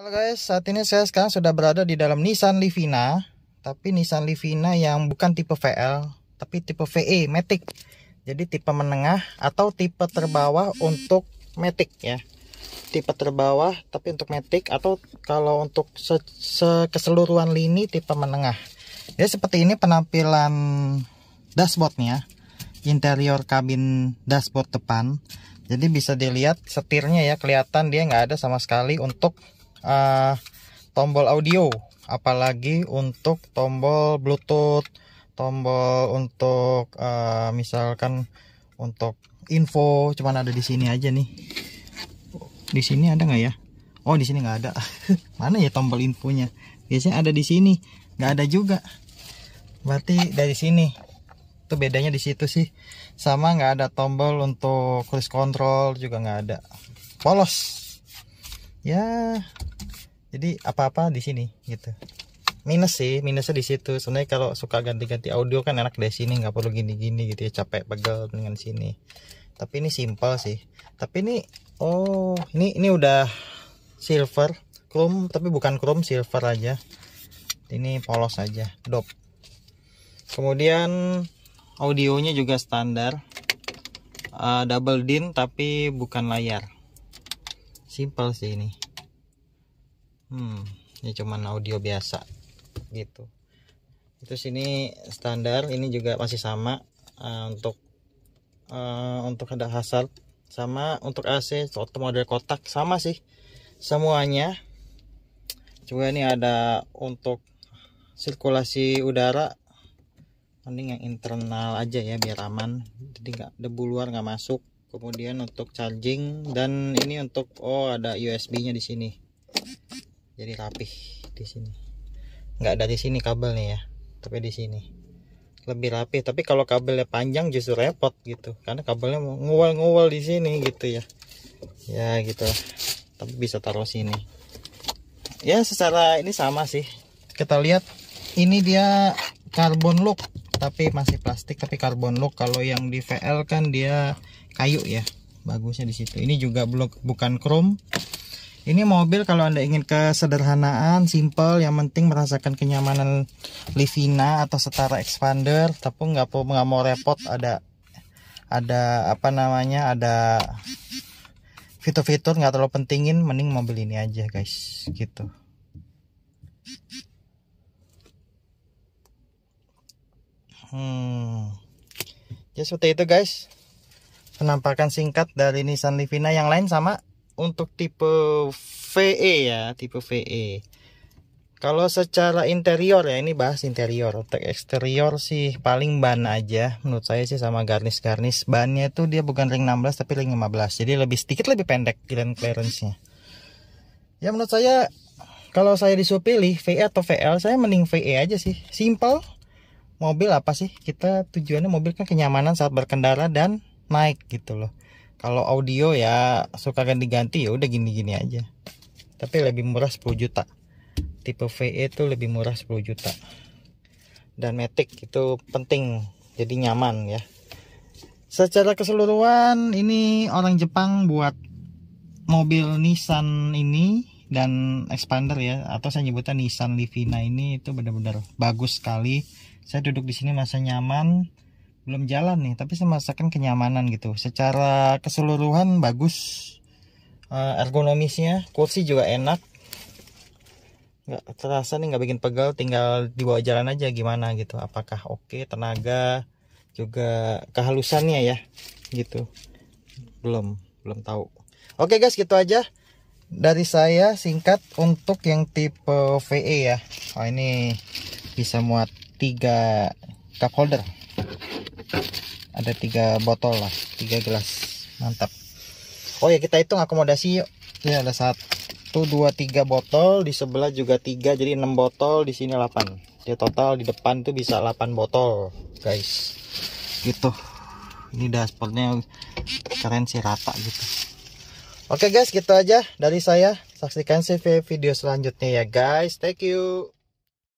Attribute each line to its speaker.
Speaker 1: Halo guys, saat ini saya sekarang sudah berada di dalam Nissan Livina Tapi Nissan Livina yang bukan tipe VL Tapi tipe VE, Matic Jadi tipe menengah atau tipe terbawah untuk Matic ya Tipe terbawah tapi untuk Matic Atau kalau untuk se -se keseluruhan lini tipe menengah Ya seperti ini penampilan dashboardnya Interior kabin dashboard depan jadi bisa dilihat setirnya ya kelihatan dia nggak ada sama sekali untuk uh, tombol audio apalagi untuk tombol bluetooth tombol untuk uh, misalkan untuk info cuman ada di sini aja nih di sini ada nggak ya oh di sini nggak ada mana ya tombol infonya biasanya ada di sini nggak ada juga berarti dari sini itu bedanya di situ sih sama nggak ada tombol untuk cruise control juga nggak ada polos ya jadi apa-apa di sini gitu minus sih minusnya di situ sebenarnya kalau suka ganti-ganti audio kan enak dari sini nggak perlu gini-gini gitu ya capek pegel dengan sini tapi ini simple sih tapi ini oh ini ini udah silver chrome tapi bukan chrome silver aja ini polos aja dop kemudian audionya juga standar uh, double din tapi bukan layar simple sih ini hmm, ini cuman audio biasa gitu itu sini standar ini juga masih sama uh, untuk uh, untuk ada hasil sama untuk AC model kotak sama sih semuanya Cuma ini ada untuk sirkulasi udara mending yang internal aja ya biar aman jadi nggak debu luar nggak masuk kemudian untuk charging dan ini untuk oh ada USB nya di sini jadi rapih di sini nggak ada di sini kabelnya ya tapi di sini lebih rapi tapi kalau kabelnya panjang justru repot gitu karena kabelnya ngual-ngual di sini gitu ya ya gitu tapi bisa taruh sini ya secara ini sama sih kita lihat ini dia carbon look tapi masih plastik tapi carbon look kalau yang di VL kan dia kayu ya bagusnya di situ ini juga blok bukan chrome ini mobil kalau Anda ingin kesederhanaan, simple, yang penting merasakan kenyamanan Livina atau setara Expander, tapi nggak mau nggak mau repot ada ada apa namanya ada fitur-fitur nggak terlalu pentingin, mending mobil ini aja guys, gitu. Hmm, ya seperti itu guys. Penampakan singkat dari Nissan Livina yang lain sama untuk tipe VE ya, tipe VE. Kalau secara interior ya, ini bahas interior. Untuk eksterior sih paling ban aja. Menurut saya sih sama garnis-garnis. Bannya itu dia bukan ring 16 tapi ring 15. Jadi lebih sedikit lebih pendek grand clearance-nya. Ya menurut saya kalau saya disuruh pilih VE atau VL, saya mending VE aja sih. Simple. Mobil apa sih? Kita tujuannya mobil kan kenyamanan saat berkendara dan naik gitu loh kalau audio ya suka ganti-ganti ya udah gini-gini aja tapi lebih murah 10 juta tipe VE itu lebih murah 10 juta dan Matic itu penting jadi nyaman ya secara keseluruhan ini orang Jepang buat mobil Nissan ini dan expander ya atau saya nyebutnya Nissan Livina ini itu benar-benar bagus sekali saya duduk di sini masa nyaman belum jalan nih tapi saya merasakan kenyamanan gitu secara keseluruhan bagus eh, ergonomisnya kursi juga enak nggak terasa nih nggak bikin pegal tinggal dibawa jalan aja gimana gitu apakah oke tenaga juga kehalusannya ya gitu belum belum tahu oke guys gitu aja dari saya singkat untuk yang tipe VE ya oh ini bisa muat tiga cup holder ada tiga botol lah tiga gelas mantap oh ya kita hitung akomodasi yuk ya ada satu dua tiga botol di sebelah juga tiga jadi enam botol di sini delapan jadi total di depan tuh bisa delapan botol guys gitu ini dashboardnya keren sih rata gitu oke guys gitu aja dari saya saksikan CV video selanjutnya ya guys thank you